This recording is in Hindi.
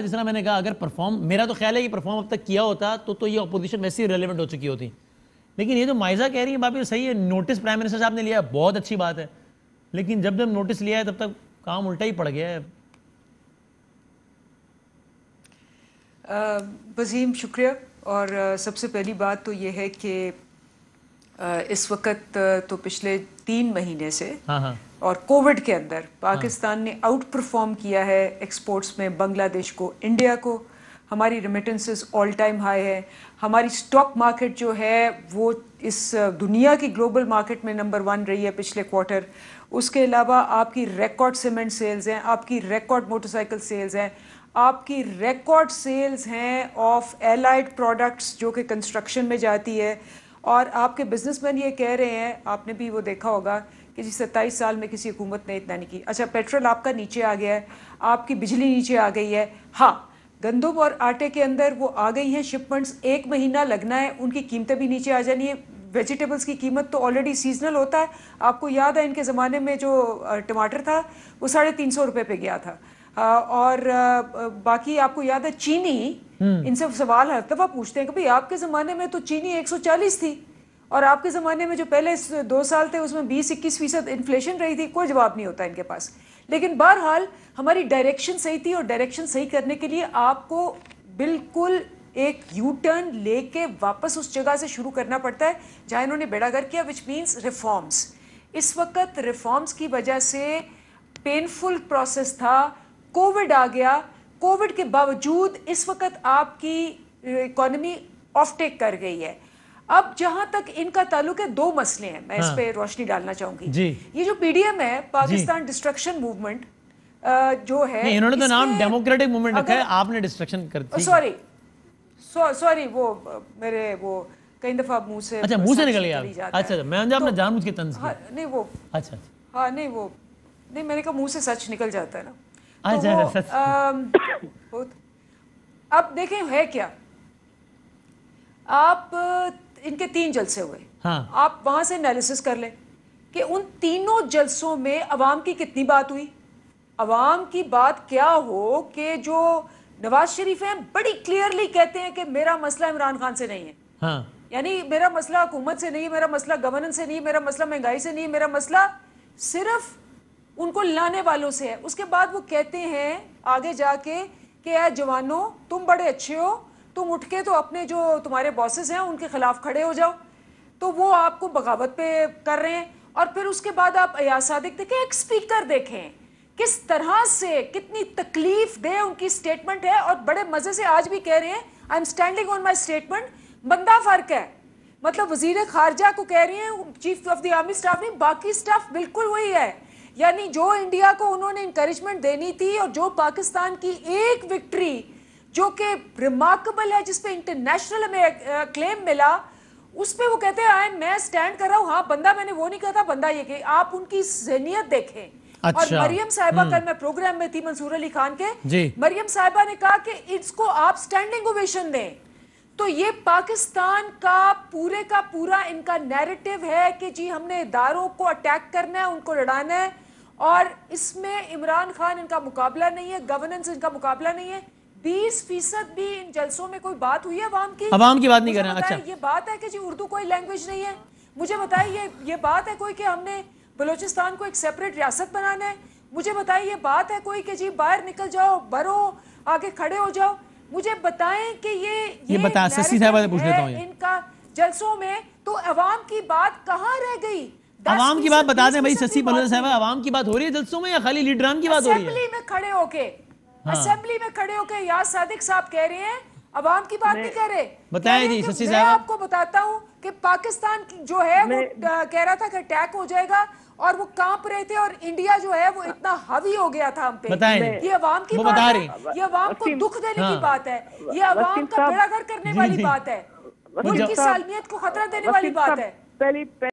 जिस तरह मैंने कहा अगर परफॉर्म मेरा तो ख्याल है कि परफॉर्म अब तक किया होता तो तो ये अपोजिशन वैसे ही रिलेवेंट हो चुकी होती लेकिन ये जो माइजा कह रही है बाबी सही है नोटिस प्राइम मिनिस्टर साहब ने लिया बहुत अच्छी बात है लेकिन जब जब नोटिस लिया है तब तक काम उल्टा ही पड़ गया है वजीम शुक्रिया और सबसे पहली बात तो ये है कि इस वक्त तो पिछले तीन महीने से हाँ हाँ और कोविड के अंदर हाँ। पाकिस्तान हाँ। ने आउट परफॉर्म किया है एक्सपोर्ट्स में बांग्लादेश को इंडिया को हमारी रिमिटेंसेस ऑल टाइम हाई है हमारी स्टॉक मार्केट जो है वो इस दुनिया की ग्लोबल मार्केट में नंबर वन रही है पिछले क्वार्टर उसके अलावा आपकी रिकॉर्ड सीमेंट सेल्स हैं आपकी रिकॉर्ड मोटरसाइकिल सेल्स हैं आपकी रिकॉर्ड सेल्स हैं ऑफ एलाइड प्रोडक्ट्स जो कि कंस्ट्रक्शन में जाती है और आपके बिजनेसमैन ये कह रहे हैं आपने भी वो देखा होगा कि जी सत्ताईस साल में किसी हुकूमत ने इतना नहीं की अच्छा पेट्रोल आपका नीचे आ गया है आपकी बिजली नीचे आ गई है हाँ गंदम और आटे के अंदर वो आ गई हैं शिपमेंट्स एक महीना लगना है उनकी कीमतें भी नीचे आ जानी है वेजिटेबल्स की कीमत तो ऑलरेडी सीजनल होता है आपको याद है इनके ज़माने में जो टमाटर था वो साढ़े तीन सौ रुपये पे गया था और बाकी आपको याद है चीनी हम्म। इनसे सवाल हर दफ़ा पूछते हैं कि भाई आपके ज़माने में तो चीनी 140 थी और आपके ज़माने में जो पहले दो साल थे उसमें बीस इक्कीस फीसद इन्फ्लेशन रही थी कोई जवाब नहीं होता इनके पास लेकिन बहरहाल हमारी डायरेक्शन सही थी और डायरेक्शन सही करने के लिए आपको बिल्कुल एक यू टर्न लेके वापस उस जगह से शुरू करना पड़ता है जहाँ इन्होंने बेड़ागर किया विच मीन्स रिफॉर्म्स इस वक्त रिफॉर्म्स की वजह से पेनफुल प्रोसेस था कोविड आ गया कोविड के बावजूद इस वक्त आपकी इकोनॉमी ऑफ टेक कर गई है अब जहां तक इनका ताल्लुक है दो मसले हैं मैं हाँ। इस पे रोशनी डालना चाहूंगी ये जो पीडीएम है पाकिस्तान डिस्ट्रक्शन मूवमेंट जो है इन्होंने तो नाम डेमोक्रेटिक मूवमेंट रखा है आपने डिस्ट्रक्शन कर सॉरी सॉरी वो मेरे वो कई दफा मुंह से अच्छा मुंह से निकल गया अच्छा मैं आपने तो- जानबूझ के तंज हाँ, नहीं वो अच्छा, अच्छा हाँ नहीं वो नहीं मैंने कहा मुंह से सच निकल जाता है ना तो अब देखें है क्या आप इनके तीन जलसे हुए हाँ। आप वहां से एनालिसिस कर लें कि उन तीनों जलसों में अवाम की कितनी बात हुई अवाम की बात क्या हो कि जो नवाज शरीफ हैं बड़ी क्लियरली कहते हैं कि मेरा मसला इमरान खान से नहीं है हाँ। यानी मेरा मसला हुकूमत से नहीं मेरा मसला गवर्नेंस से नहीं मेरा मसला महंगाई से नहीं मेरा मसला सिर्फ उनको लाने वालों से है उसके बाद वो कहते हैं आगे जाके कि यार जवानों तुम बड़े अच्छे हो तुम उठ के तो अपने जो तुम्हारे बॉसेस हैं उनके ख़िलाफ़ खड़े हो जाओ तो वो आपको बगावत पे कर रहे हैं और फिर उसके बाद आप अयासा देखते कि एक स्पीकर देखें किस तरह से कितनी तकलीफ दे उनकी स्टेटमेंट है और बड़े मज़े से आज भी कह रहे हैं I am standing on my statement बंदा फ़र्क है मतलब वजीर खारजा को कह रही हैं chief of the army staff नहीं बाकी स्टाफ बिल्कुल वही है यानी जो इंडिया को उन्होंने इंकरेजमेंट देनी थी और जो पाकिस्तान की एक विक्ट्री जो कि रिमार्केबल है जिसपे इंटरनेशनल में क्लेम मिला उस पर वो कहते हैं आई मैं स्टैंड कर रहा हूँ हाँ बंदा मैंने वो नहीं कहा था बंदा ये कि आप उनकी जहनीत देखें अच्छा, और मरियम साहिबा हम्म। कल मैं प्रोग्राम में थी मंसूर अली खान के मरियम साहिबा ने कहा कि इसको आप स्टैंडिंग ओवेशन दें तो ये पाकिस्तान का पूरे का पूरा इनका नैरेटिव है कि जी हमने इदारों को अटैक करना है उनको लड़ाना है और इसमें इमरान खान इनका मुकाबला नहीं है गवर्नेंस इनका मुकाबला नहीं है बीस फीसद भी इन जलसों में कोई बात हुई है अवाम की अवाम की बात नहीं कर रहा अच्छा ये बात है कि जी उर्दू कोई लैंग्वेज नहीं है मुझे बताइए ये ये बात है कोई कि हमने बलोचिस्तान को एक सेपरेट रियासत बनाना है मुझे बताइए ये बात है कोई कि जी बाहर निकल जाओ भरो आगे खड़े हो जाओ मुझे बताएं कि ये ये, ये बता शशि साहब पूछ लेता हूँ इनका जलसों में तो अवाम की बात कहाँ रह गई अवाम की बात बता दें भाई शशि साहब अवाम की बात हो रही है जलसों में या खाली लीडरान की बात हो रही है असेंबली में खड़े होके हाँ। असेंबली में खड़े होके याद सादिक साहब कह रहे हैं अवाम की बात नहीं कह रहे बताएं जी शशि साहब आपको बताता हूँ कि पाकिस्तान जो है वो कह रहा था कि अटैक हो जाएगा और वो कांप रहे थे और इंडिया जो है वो इतना हवी हो गया था हम पे ये अवाम की हाँ। बात है ये अवाम को दुख देने की बात है ये अवाम का बेड़ा घर करने वाली बात है मुल्क की सालमियत को खतरा देने वाली बात है